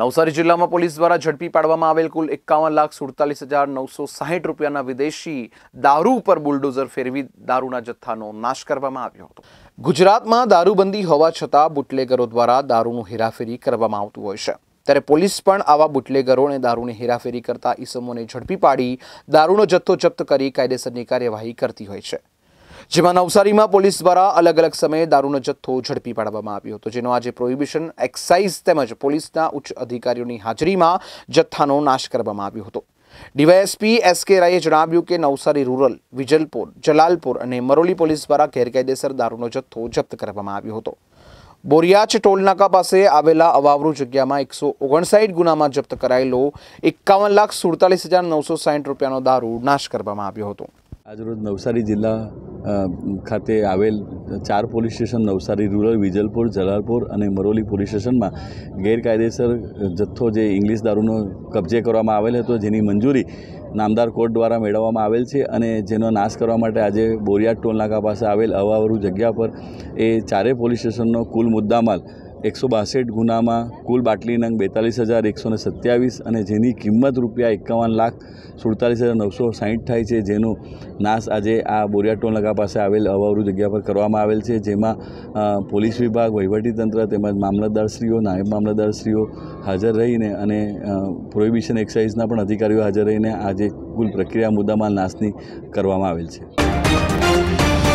નવસારી જિલ્લામાં પોલીસ દ્વારા ઝડપી પાડવામાં આવેલ કુલ એકાવન લાખ સુડતાલીસ હજાર નવસો સાહીઠ રૂપિયાના વિદેશી દારૂ ઉપર બુલડોઝર ફેરવી દારૂના જથ્થાનો નાશ કરવામાં આવ્યો હતો ગુજરાતમાં દારૂબંધી હોવા છતાં બુટલેગરો દ્વારા દારૂનું હેરાફેરી કરવામાં આવતું હોય છે ત્યારે પોલીસ પણ આવા બુટલેગરોને દારૂની હેરાફેરી કરતા ઈસમોને ઝડપી પાડી દારૂનો જથ્થો જપ્ત કરી કાયદેસરની કાર્યવાહી કરતી હોય છે જેમાં નવસારીમાં પોલીસ દ્વારા અલગ અલગ સમયે દારૂનો જથ્થો ઝડપી પાડવામાં આવ્યો હતો જેનો આજે પ્રોહિબિશન એક્સાઇઝ તેમજ પોલીસના ઉચ્ચ અધિકારીઓની હાજરીમાં જથ્થાનો નાશ કરવામાં આવ્યો હતો ડીવાયએસપી એસ કે રાયે જણાવ્યું કે નવસારી રૂરલ વિજલપુર જલાલપુર અને મરોલી પોલીસ દ્વારા ગેરકાયદેસર દારૂનો જથ્થો જપ્ત કરવામાં આવ્યો હતો બોરિયાચ ટોલનાકા પાસે આવેલા અવાવરૂ જગ્યામાં એકસો ઓગણસાઠ ગુનામાં જપ્ત કરાયેલો એકાવન લાખ સુડતાલીસ હજાર નવસો સાહીઠ રૂપિયાનો દારૂ નાશ કરવામાં આવ્યો હતો આજરોજ નવસારી જિલ્લા ખાતે આવેલ ચાર police station Navsari rural Vijalpur Jalalpur અને મરોલી પોલીસ સ્ટેશનમાં ગેરકાયદેસર જથ્થો જે ઇંગ્લિશ દારૂનો કબજે કરવામાં આવેલ હતો જેની મંજૂરી નામદાર કોર્ટ દ્વારા મેળવવામાં આવેલ છે અને જેનો નાશ કરવા માટે આજે બોરિયાદ ટોલનાકા પાસે આવેલ અવાવરું જગ્યા પર એ ચારે પોલીસ સ્ટેશનનો કુલ મુદ્દામાલ એકસો બાસઠ ગુનામાં કુલ બાટલી નંગ બેતાલીસ હજાર એકસો ને સત્યાવીસ અને જેની કિંમત રૂપિયા એકાવન લાખ સુડતાલીસ હજાર નવસો સાહીઠ થાય છે જેનો નાશ આજે આ બોરિયા ટોલ પાસે આવેલ અવાવરૂ જગ્યા પર કરવામાં આવેલ છે જેમાં પોલીસ વિભાગ વહીવટીતંત્ર તેમજ મામલતદારશ્રીઓ નાયબ મામલતદારશ્રીઓ હાજર રહીને અને પ્રોહિબિશન એક્સાઇઝના પણ અધિકારીઓ હાજર રહીને આજે કુલ પ્રક્રિયા મુદ્દામાં નાશની કરવામાં આવેલ છે